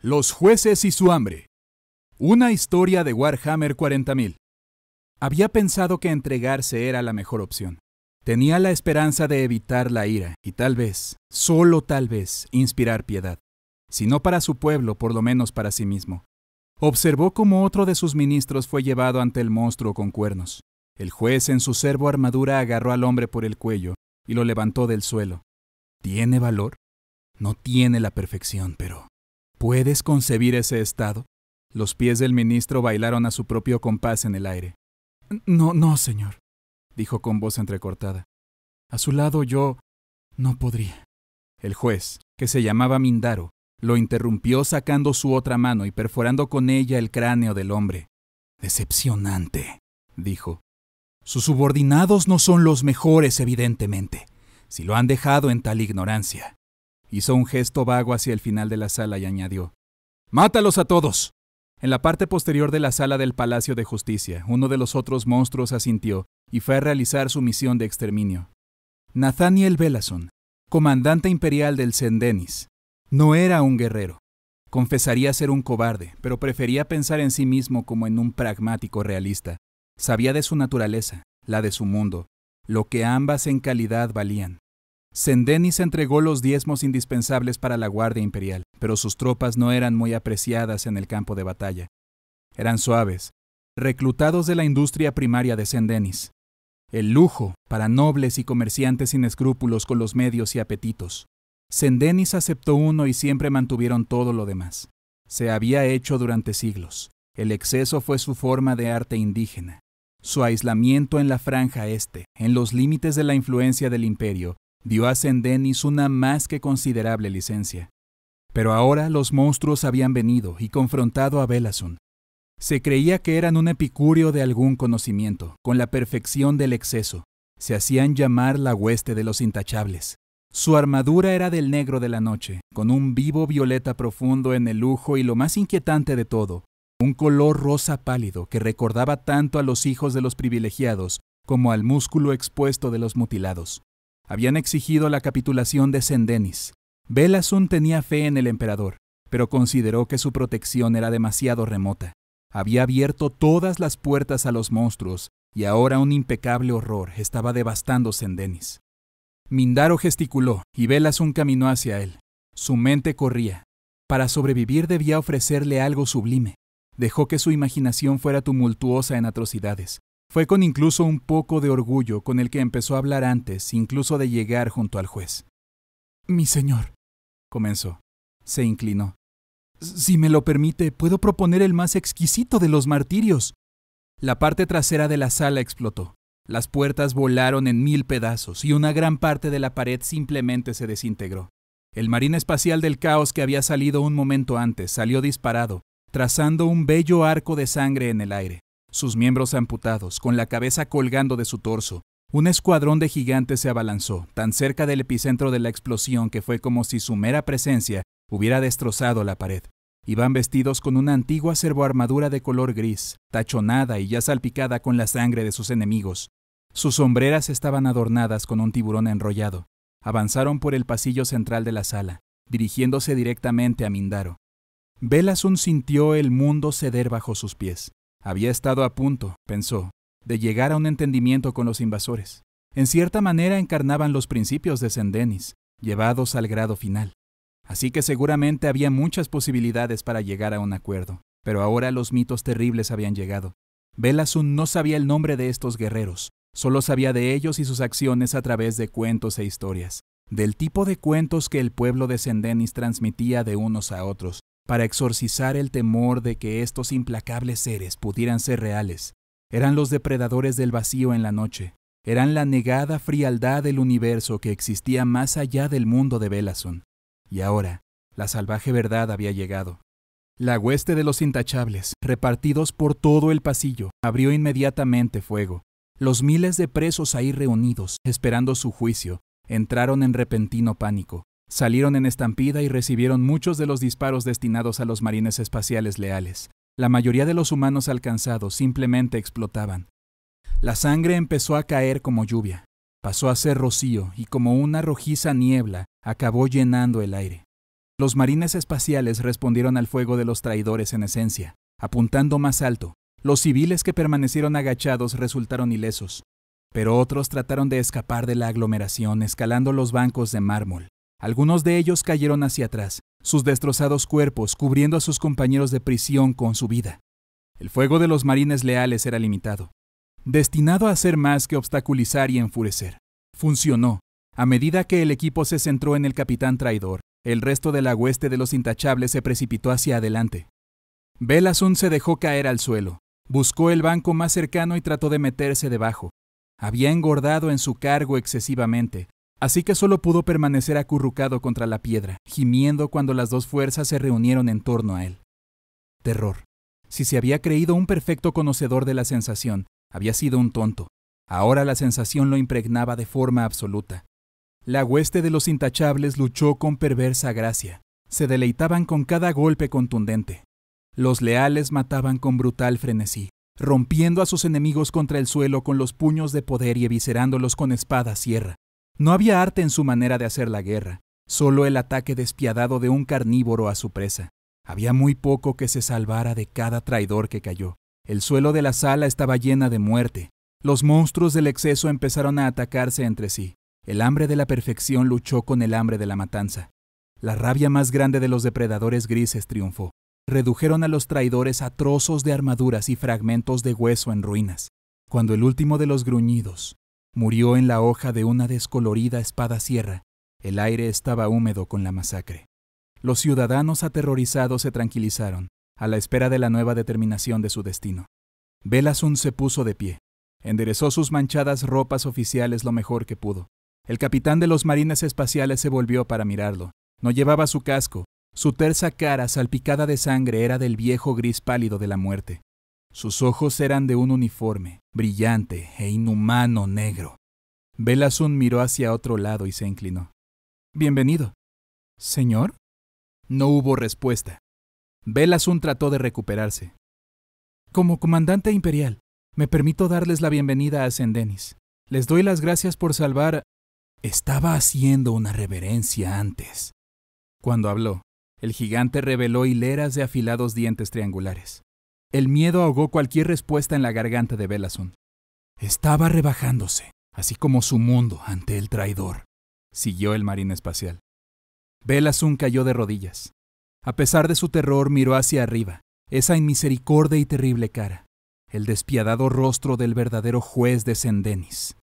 Los jueces y su hambre. Una historia de Warhammer 40.000. Había pensado que entregarse era la mejor opción. Tenía la esperanza de evitar la ira y tal vez, solo tal vez, inspirar piedad. Si no para su pueblo, por lo menos para sí mismo. Observó cómo otro de sus ministros fue llevado ante el monstruo con cuernos. El juez en su servo armadura agarró al hombre por el cuello y lo levantó del suelo. ¿Tiene valor? No tiene la perfección, pero ¿Puedes concebir ese estado? Los pies del ministro bailaron a su propio compás en el aire. No, no, señor, dijo con voz entrecortada. A su lado yo no podría. El juez, que se llamaba Mindaro, lo interrumpió sacando su otra mano y perforando con ella el cráneo del hombre. Decepcionante, dijo. Sus subordinados no son los mejores, evidentemente, si lo han dejado en tal ignorancia. Hizo un gesto vago hacia el final de la sala y añadió, Mátalos a todos. En la parte posterior de la sala del Palacio de Justicia, uno de los otros monstruos asintió y fue a realizar su misión de exterminio. Nathaniel Velasón, comandante imperial del Sendenis, no era un guerrero. Confesaría ser un cobarde, pero prefería pensar en sí mismo como en un pragmático realista. Sabía de su naturaleza, la de su mundo, lo que ambas en calidad valían. Sendenis entregó los diezmos indispensables para la Guardia Imperial, pero sus tropas no eran muy apreciadas en el campo de batalla. Eran suaves, reclutados de la industria primaria de Sendenis. El lujo para nobles y comerciantes sin escrúpulos con los medios y apetitos. Sendenis aceptó uno y siempre mantuvieron todo lo demás. Se había hecho durante siglos. El exceso fue su forma de arte indígena. Su aislamiento en la franja este, en los límites de la influencia del imperio, dio a Sendenis una más que considerable licencia. Pero ahora los monstruos habían venido y confrontado a Belasun. Se creía que eran un epicúreo de algún conocimiento, con la perfección del exceso. Se hacían llamar la hueste de los intachables. Su armadura era del negro de la noche, con un vivo violeta profundo en el lujo y lo más inquietante de todo, un color rosa pálido que recordaba tanto a los hijos de los privilegiados como al músculo expuesto de los mutilados habían exigido la capitulación de Sendenis. Belasun tenía fe en el emperador, pero consideró que su protección era demasiado remota. Había abierto todas las puertas a los monstruos, y ahora un impecable horror estaba devastando Sendenis. Mindaro gesticuló, y Belasun caminó hacia él. Su mente corría. Para sobrevivir debía ofrecerle algo sublime. Dejó que su imaginación fuera tumultuosa en atrocidades, fue con incluso un poco de orgullo con el que empezó a hablar antes, incluso de llegar junto al juez. Mi señor, comenzó. Se inclinó. Si me lo permite, puedo proponer el más exquisito de los martirios. La parte trasera de la sala explotó. Las puertas volaron en mil pedazos y una gran parte de la pared simplemente se desintegró. El marín espacial del caos que había salido un momento antes salió disparado, trazando un bello arco de sangre en el aire sus miembros amputados, con la cabeza colgando de su torso. Un escuadrón de gigantes se abalanzó, tan cerca del epicentro de la explosión que fue como si su mera presencia hubiera destrozado la pared. Iban vestidos con una antigua servoarmadura de color gris, tachonada y ya salpicada con la sangre de sus enemigos. Sus sombreras estaban adornadas con un tiburón enrollado. Avanzaron por el pasillo central de la sala, dirigiéndose directamente a Mindaro. Belasun sintió el mundo ceder bajo sus pies. Había estado a punto, pensó, de llegar a un entendimiento con los invasores. En cierta manera encarnaban los principios de Sendenis, llevados al grado final. Así que seguramente había muchas posibilidades para llegar a un acuerdo. Pero ahora los mitos terribles habían llegado. Belasun no sabía el nombre de estos guerreros, solo sabía de ellos y sus acciones a través de cuentos e historias, del tipo de cuentos que el pueblo de Sendenis transmitía de unos a otros, para exorcizar el temor de que estos implacables seres pudieran ser reales. Eran los depredadores del vacío en la noche, eran la negada frialdad del universo que existía más allá del mundo de Velason. Y ahora, la salvaje verdad había llegado. La hueste de los intachables, repartidos por todo el pasillo, abrió inmediatamente fuego. Los miles de presos ahí reunidos, esperando su juicio, entraron en repentino pánico. Salieron en estampida y recibieron muchos de los disparos destinados a los marines espaciales leales. La mayoría de los humanos alcanzados simplemente explotaban. La sangre empezó a caer como lluvia, pasó a ser rocío y como una rojiza niebla acabó llenando el aire. Los marines espaciales respondieron al fuego de los traidores en esencia, apuntando más alto. Los civiles que permanecieron agachados resultaron ilesos, pero otros trataron de escapar de la aglomeración escalando los bancos de mármol. Algunos de ellos cayeron hacia atrás, sus destrozados cuerpos cubriendo a sus compañeros de prisión con su vida. El fuego de los marines leales era limitado, destinado a hacer más que obstaculizar y enfurecer. Funcionó. A medida que el equipo se centró en el capitán traidor, el resto de la hueste de los intachables se precipitó hacia adelante. Belasun se dejó caer al suelo, buscó el banco más cercano y trató de meterse debajo. Había engordado en su cargo excesivamente, Así que solo pudo permanecer acurrucado contra la piedra, gimiendo cuando las dos fuerzas se reunieron en torno a él. Terror. Si se había creído un perfecto conocedor de la sensación, había sido un tonto. Ahora la sensación lo impregnaba de forma absoluta. La hueste de los intachables luchó con perversa gracia. Se deleitaban con cada golpe contundente. Los leales mataban con brutal frenesí, rompiendo a sus enemigos contra el suelo con los puños de poder y eviscerándolos con espada sierra. No había arte en su manera de hacer la guerra, solo el ataque despiadado de un carnívoro a su presa. Había muy poco que se salvara de cada traidor que cayó. El suelo de la sala estaba llena de muerte. Los monstruos del exceso empezaron a atacarse entre sí. El hambre de la perfección luchó con el hambre de la matanza. La rabia más grande de los depredadores grises triunfó. Redujeron a los traidores a trozos de armaduras y fragmentos de hueso en ruinas. Cuando el último de los gruñidos, Murió en la hoja de una descolorida espada sierra. El aire estaba húmedo con la masacre. Los ciudadanos aterrorizados se tranquilizaron, a la espera de la nueva determinación de su destino. Velasun se puso de pie. Enderezó sus manchadas ropas oficiales lo mejor que pudo. El capitán de los marines espaciales se volvió para mirarlo. No llevaba su casco. Su tersa cara salpicada de sangre era del viejo gris pálido de la muerte. Sus ojos eran de un uniforme, brillante e inhumano negro. Velasun miró hacia otro lado y se inclinó. Bienvenido. ¿Señor? No hubo respuesta. Velasun trató de recuperarse. Como comandante imperial, me permito darles la bienvenida a Sendenis. Les doy las gracias por salvar... Estaba haciendo una reverencia antes. Cuando habló, el gigante reveló hileras de afilados dientes triangulares. El miedo ahogó cualquier respuesta en la garganta de Velazun. Estaba rebajándose, así como su mundo ante el traidor, siguió el marín espacial. Belasun cayó de rodillas. A pesar de su terror, miró hacia arriba, esa inmisericordia y terrible cara, el despiadado rostro del verdadero juez de Sendenis.